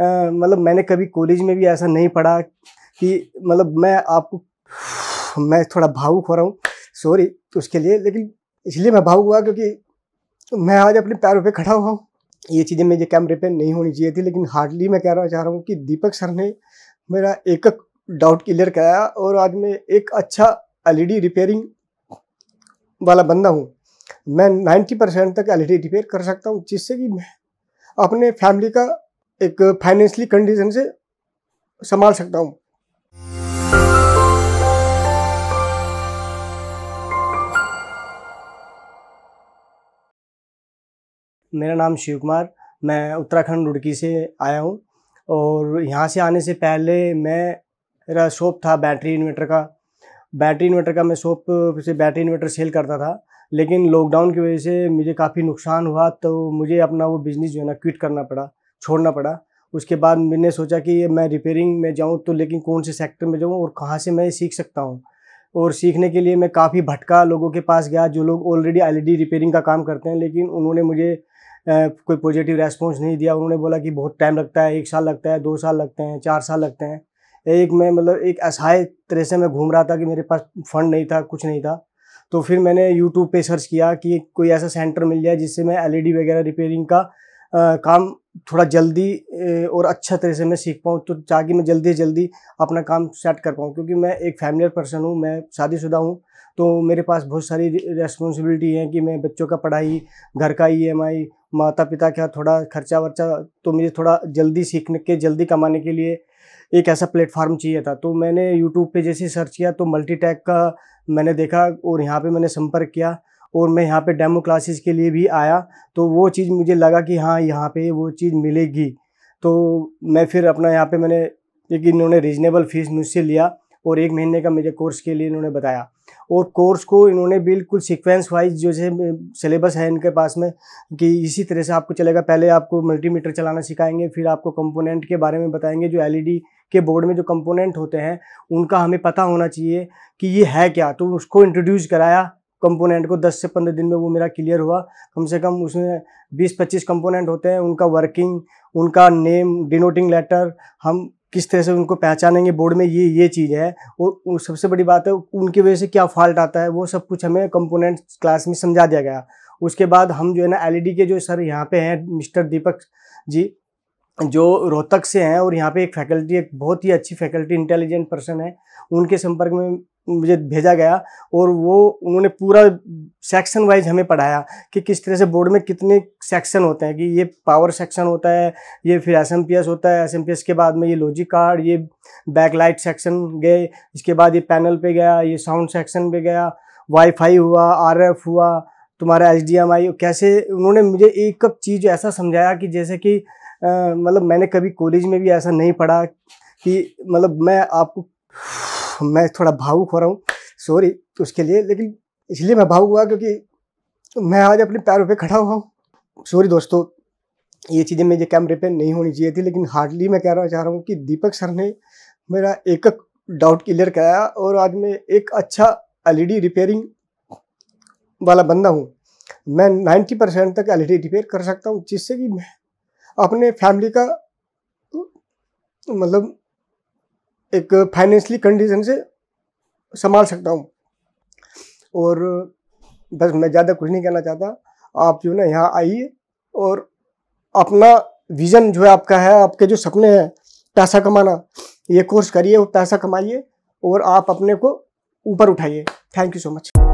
मतलब मैंने कभी कॉलेज में भी ऐसा नहीं पढ़ा कि मतलब मैं आपको मैं थोड़ा भावुक हो रहा हूँ सॉरी तो उसके लिए लेकिन इसलिए मैं भावुक हुआ क्योंकि मैं आज अपने पैरों पे खड़ा हुआ हूँ ये चीज़ें मेरे कैमरे पे नहीं होनी चाहिए थी लेकिन हार्डली मैं कहना चाह रहा हूँ कि दीपक सर ने मेरा एक एक डाउट क्लियर कराया और आज मैं एक अच्छा एल रिपेयरिंग e वाला बंदा हूँ मैं 90 परसेंट तक एल रिपेयर e कर सकता हूँ जिससे कि मैं अपने फैमिली का एक फाइनेंशियली कंडीशन से संभाल सकता हूँ मेरा नाम शिव कुमार मैं उत्तराखंड रुड़की से आया हूँ और यहाँ से आने से पहले मैं मेरा शॉप था बैटरी इन्वर्टर का बैटरी इन्वर्टर का मैं शॉप से बैटरी इन्वर्टर सेल करता था लेकिन लॉकडाउन की वजह से मुझे काफ़ी नुकसान हुआ तो मुझे अपना वो बिज़नेस जो है ना क्विट करना पड़ा छोड़ना पड़ा उसके बाद मैंने सोचा कि मैं रिपेयरिंग में जाऊँ तो लेकिन कौन से सेक्टर में जाऊँ और कहाँ से मैं सीख सकता हूँ और सीखने के लिए मैं काफ़ी भटका लोगों के पास गया जो लोग ऑलरेडी एल रिपेयरिंग का काम करते हैं लेकिन उन्होंने मुझे कोई पॉजिटिव रेस्पॉन्स नहीं दिया उन्होंने बोला कि बहुत टाइम लगता है एक साल लगता है दो साल लगते हैं चार साल लगते हैं एक मैं मतलब एक असहाय तरह से मैं घूम रहा था कि मेरे पास फंड नहीं था कुछ नहीं था तो फिर मैंने यूट्यूब पे सर्च किया कि कोई ऐसा सेंटर मिल जाए जिससे मैं एलईडी e वगैरह रिपेयरिंग का काम थोड़ा जल्दी और अच्छा तरह से मैं सीख पाऊँ तो ताकि मैं जल्दी जल्दी अपना काम सेट कर पाऊँ क्योंकि मैं एक फैमिलियर पर्सन हूँ मैं शादीशुदा हूँ तो मेरे पास बहुत सारी रेस्पॉन्सिबिलिटी है कि मैं बच्चों का पढ़ाई घर का ई e माता पिता का थोड़ा खर्चा वर्चा तो मुझे थोड़ा जल्दी सीखने के जल्दी कमाने के लिए एक ऐसा प्लेटफार्म चाहिए था तो मैंने यूट्यूब पे जैसे सर्च किया तो मल्टीटैक का मैंने देखा और यहाँ पे मैंने संपर्क किया और मैं यहाँ पे डेमो क्लासेस के लिए भी आया तो वो चीज़ मुझे लगा कि हाँ यहाँ पे वो चीज़ मिलेगी तो मैं फिर अपना यहाँ पे मैंने एक इन्होंने रीजनेबल फीस मुझसे लिया और एक महीने का मुझे कोर्स के लिए इन्होंने बताया और कोर्स को इन्होंने बिल्कुल सीक्वेंस वाइज जो है सिलेबस है इनके पास में कि इसी तरह से आपको चलेगा पहले आपको मल्टीमीटर चलाना सिखाएंगे फिर आपको कंपोनेंट के बारे में बताएंगे जो एलईडी के बोर्ड में जो कंपोनेंट होते हैं उनका हमें पता होना चाहिए कि ये है क्या तो उसको इंट्रोड्यूस कराया कंपोनेंट को 10 से 15 दिन में वो मेरा क्लियर हुआ कम से कम उसमें 20-25 कंपोनेंट होते हैं उनका वर्किंग उनका नेम डिनोटिंग लेटर हम किस तरह से उनको पहचानेंगे बोर्ड में ये ये चीज़ है और सबसे बड़ी बात है उनकी वजह से क्या फॉल्ट आता है वो सब कुछ हमें कंपोनेंट क्लास में समझा दिया गया उसके बाद हम जो है ना एलईडी e के जो सर यहाँ पे हैं मिस्टर दीपक जी जो रोहतक से हैं और यहाँ पे एक फैकल्टी एक बहुत ही अच्छी फैकल्टी इंटेलिजेंट पर्सन है उनके संपर्क में मुझे भेजा गया और वो उन्होंने पूरा सेक्शन वाइज हमें पढ़ाया कि किस तरह से बोर्ड में कितने सेक्शन होते हैं कि ये पावर सेक्शन होता है ये फिर एस होता है एस के बाद में ये लॉजिक कार्ड ये बैकलाइट सेक्शन गए इसके बाद ये पैनल पे गया ये साउंड सेक्शन पे गया वाईफाई हुआ आर हुआ तुम्हारा एच डी कैसे उन्होंने मुझे एक एक चीज़ ऐसा समझाया कि जैसे कि मतलब मैंने कभी कॉलेज में भी ऐसा नहीं पढ़ा कि मतलब मैं आपको मैं थोड़ा भावुक हो रहा हूँ सॉरी तो उसके लिए लेकिन इसलिए मैं भावुक हुआ क्योंकि मैं आज अपने पैरों पे खड़ा हुआ हूँ सॉरी दोस्तों ये चीज़ें मेरे कैमरे पे नहीं होनी चाहिए थी लेकिन हार्डली मैं कहना चाह रहा हूँ कि दीपक सर ने मेरा एक एक डाउट क्लियर कराया और आज मैं एक अच्छा एल रिपेयरिंग e वाला बंदा हूँ मैं 90 परसेंट तक एल रिपेयर e कर सकता हूँ जिससे कि मैं अपने फैमिली का मतलब एक फाइनेंशियली कंडीशन से संभाल सकता हूँ और बस मैं ज़्यादा कुछ नहीं कहना चाहता आप जो ना यहाँ आइए और अपना विज़न जो है आपका है आपके जो सपने हैं पैसा कमाना ये कोर्स करिए और पैसा कमाइए और आप अपने को ऊपर उठाइए थैंक यू सो मच